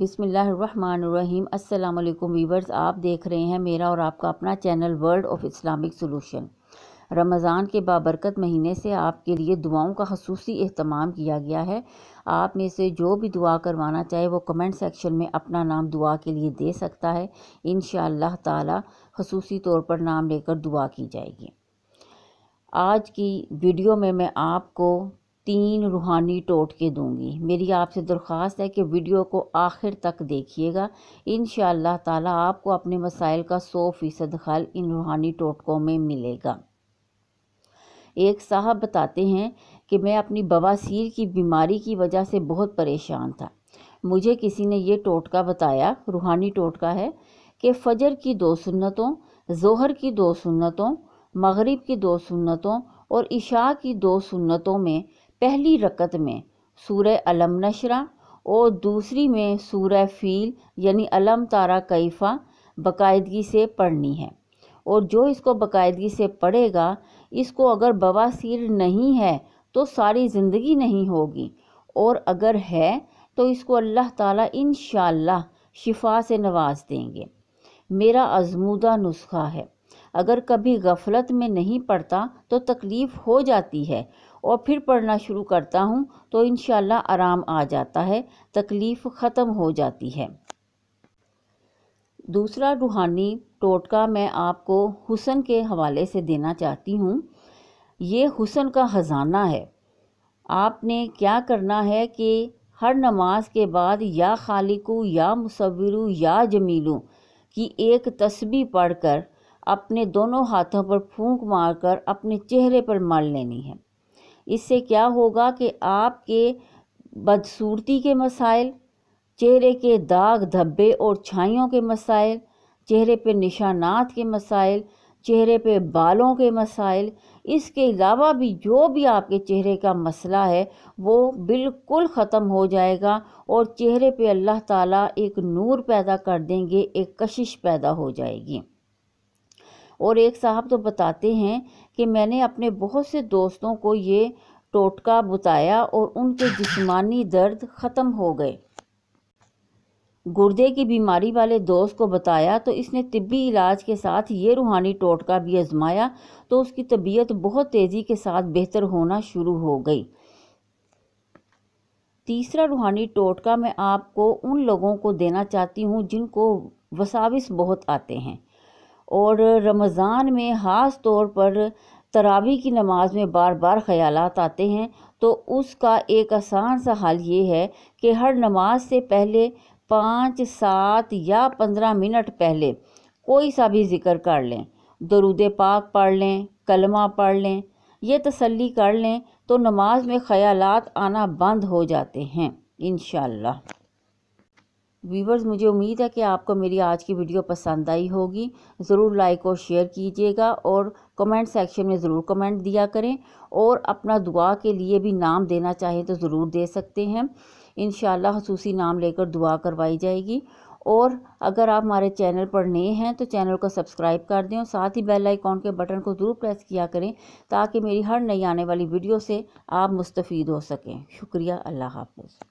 बिसमीम् अल्लाम वीवर्स आप देख रहे हैं मेरा और आपका अपना channel world of Islamic solution Ramzan के बाबरकत महीने से आपके लिए दुआओं का खसूस अहतमाम किया गया है आप में से जो भी दुआ करवाना चाहे वो कमेंट सेक्शन में अपना नाम दुआ के लिए दे सकता है इन शाह खसूसी तौर पर नाम लेकर दुआ की जाएगी आज की वीडियो में मैं आपको तीन रूहानी टोटके दूंगी मेरी आपसे दरख्वास्त है कि वीडियो को आखिर तक देखिएगा इन ताला आपको अपने मसाइल का सौ फ़ीसद हल इन रूहानी टोटकों में मिलेगा एक साहब बताते हैं कि मैं अपनी बवासीर की बीमारी की वजह से बहुत परेशान था मुझे किसी ने ये टोटका बताया रूहानी टोटका है कि फ़जर की दो सुन्नतों जोहर की दो सुन्नतों मगरिब की दो सुन्नतों और इशा की दो सुन्नतों में पहली रकत में सूर्य अलम नशरा और दूसरी में सूर्य फील यानी अलम तारा कैफ़ा बाकायदगी से पढ़नी है और जो इसको बाकायदगी से पढ़ेगा इसको अगर बवासीर नहीं है तो सारी ज़िंदगी नहीं होगी और अगर है तो इसको अल्लाह ताला इन शिफा से नवाज देंगे मेरा आजमूदा नुस्खा है अगर कभी गफलत में नहीं पढ़ता तो तकलीफ़ हो जाती है और फिर पढ़ना शुरू करता हूँ तो इन आराम आ जाता है तकलीफ़ ख़त्म हो जाती है दूसरा रूहानी टोटका मैं आपको हुसन के हवाले से देना चाहती हूँ ये हुसन का ख़जाना है आपने क्या करना है कि हर नमाज के बाद या खालिकु या मुसविरु या जमीलू की एक तस्बी पढ़कर अपने दोनों हाथों पर फूंक मारकर अपने चेहरे पर मार लेनी है इससे क्या होगा कि आपके बदसूरती के मसाइल चेहरे के दाग धब्बे और छाइयों के मसाइल चेहरे पर निशानात के मसाइल चेहरे पे बालों के मसाइल इसके अलावा भी जो भी आपके चेहरे का मसला है वो बिल्कुल ख़त्म हो जाएगा और चेहरे पे अल्लाह ताला एक नूर पैदा कर देंगे एक कशिश पैदा हो जाएगी और एक साहब तो बताते हैं कि मैंने अपने बहुत से दोस्तों को ये टोटका बताया और उनके जिस्मानी दर्द ख़त्म हो गए गुर्दे की बीमारी वाले दोस्त को बताया तो इसने तिब्बी इलाज के साथ ये रूहानी टोटका भी आजमाया तो उसकी तबीयत बहुत तेज़ी के साथ बेहतर होना शुरू हो गई तीसरा रूहानी टोटका मैं आपको उन लोगों को देना चाहती हूँ जिनको वसाविस बहुत आते हैं और रमज़ान में ख़ास तौर पर तरावी की नमाज में बार बार ख्याल आते हैं तो उसका एक आसान सा हाल ये है कि हर नमाज से पहले पाँच सात या पंद्रह मिनट पहले कोई सा भी ज़िक्र कर लें दरूद पाक पढ़ लें कलमा पढ़ लें यह तसल्ली कर लें तो नमाज में ख्यालात आना बंद हो जाते हैं इन वीवर्स मुझे उम्मीद है कि आपको मेरी आज की वीडियो पसंद आई होगी ज़रूर लाइक और शेयर कीजिएगा और कमेंट सेक्शन में ज़रूर कमेंट दिया करें और अपना दुआ के लिए भी नाम देना चाहें तो ज़रूर दे सकते हैं इन खसूसी नाम लेकर दुआ करवाई जाएगी और अगर आप हमारे चैनल पर नए हैं तो चैनल को सब्सक्राइब कर दें और साथ ही बेल आइकॉन के बटन को ज़रूर प्रेस किया करें ताकि मेरी हर नई आने वाली वीडियो से आप मुस्तफ़ हो सकें शुक्रिया अल्लाह हाफ़